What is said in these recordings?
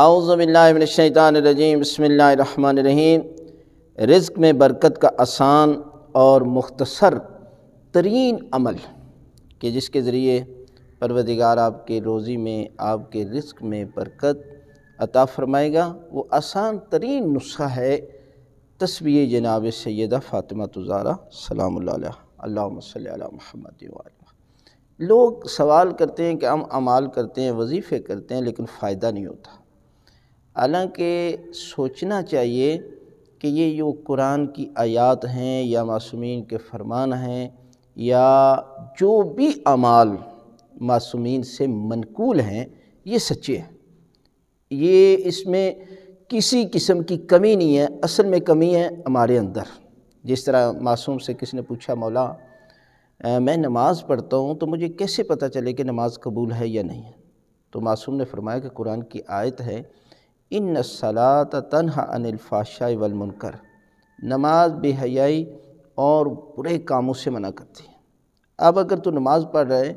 اعوذ باللہ من الشیطان الرجیم بسم اللہ الرحمن الرحیم رزق میں برکت کا آسان اور مختصر ترین عمل کہ جس کے ذریعے پروردگار آپ کے روزی میں آپ کے رزق میں برکت عطا فرمائے گا وہ آسان ترین نسخہ ہے تصویر جناب سیدہ فاطمہ تزارہ سلام اللہ علیہ صلی علی محمد علمہ لوگ سوال کرتے ہیں کہ ہم عمال کرتے ہیں وظیفے کرتے ہیں لیکن فائدہ نہیں ہوتا حالانکہ سوچنا چاہیے کہ یہ جو قرآن کی آیات ہیں یا معصومین کے فرمان ہیں یا جو بھی اعمال معصومین سے منقول ہیں یہ سچے ہیں یہ اس میں کسی قسم کی کمی نہیں ہے اصل میں کمی ہے ہمارے اندر جس طرح معصوم سے کس نے پوچھا مولا میں نماز پڑھتا ہوں تو مجھے کیسے پتہ چلے کہ نماز قبول ہے یا نہیں ہے تو معصوم نے فرمایا کہ قرآن کی آیت ہے ان نسلات تنہا انلفاشہ والمنکر نماز بے حیائی اور برے کاموں سے منع کرتی ہے اب اگر تو نماز پڑھ رہے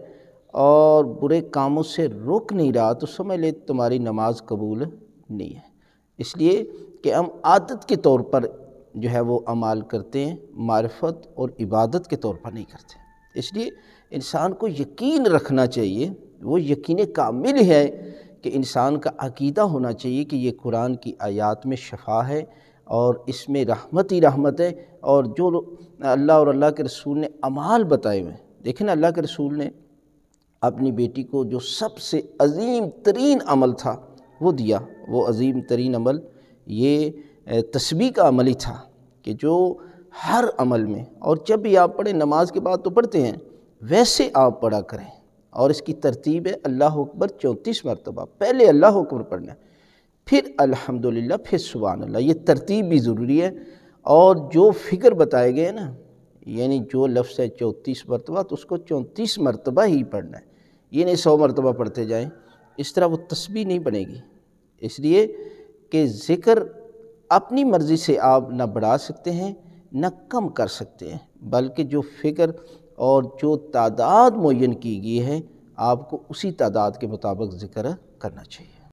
اور برے کاموں سے روک نہیں رہا تو سمجھ لے تمہاری نماز قبول نہیں ہے اس لیے کہ ہم عادت کے طور پر جو ہے وہ عمال کرتے ہیں معرفت اور عبادت کے طور پر نہیں کرتے اس لیے انسان کو یقین رکھنا چاہیے وہ یقین کامل ہے کہ انسان کا عقیدہ ہونا چاہیے کہ یہ قرآن کی آیات میں شفا ہے اور اس میں رحمت ہی رحمت ہے اور جو اللہ اور اللہ کے رسول نے عمال بتائے ہوئے ہیں دیکھیں نا اللہ کے رسول نے اپنی بیٹی کو جو سب سے عظیم ترین عمل تھا وہ دیا وہ عظیم ترین عمل یہ تسبیح کا عمل ہی تھا کہ جو ہر عمل میں اور جب بھی آپ پڑھیں نماز کے بعد تو پڑھتے ہیں ویسے آپ پڑھا کریں اور اس کی ترتیب ہے اللہ اکبر چونتیس مرتبہ پہلے اللہ اکبر پڑھنا ہے پھر الحمدللہ پھر سبحان اللہ یہ ترتیب بھی ضروری ہے اور جو فکر بتائے گئے نا یعنی جو لفظ ہے چونتیس مرتبہ تو اس کو چونتیس مرتبہ ہی پڑھنا ہے یہ نہیں سو مرتبہ پڑھتے جائیں اس طرح وہ تسبیح نہیں بنے گی اس لیے کہ ذکر اپنی مرضی سے آپ نہ بڑھا سکتے ہیں نہ کم کر سکتے ہیں بلکہ جو فکر اور جو تعداد معین کی گئی ہے آپ کو اسی تعداد کے مطابق ذکر کرنا چاہیے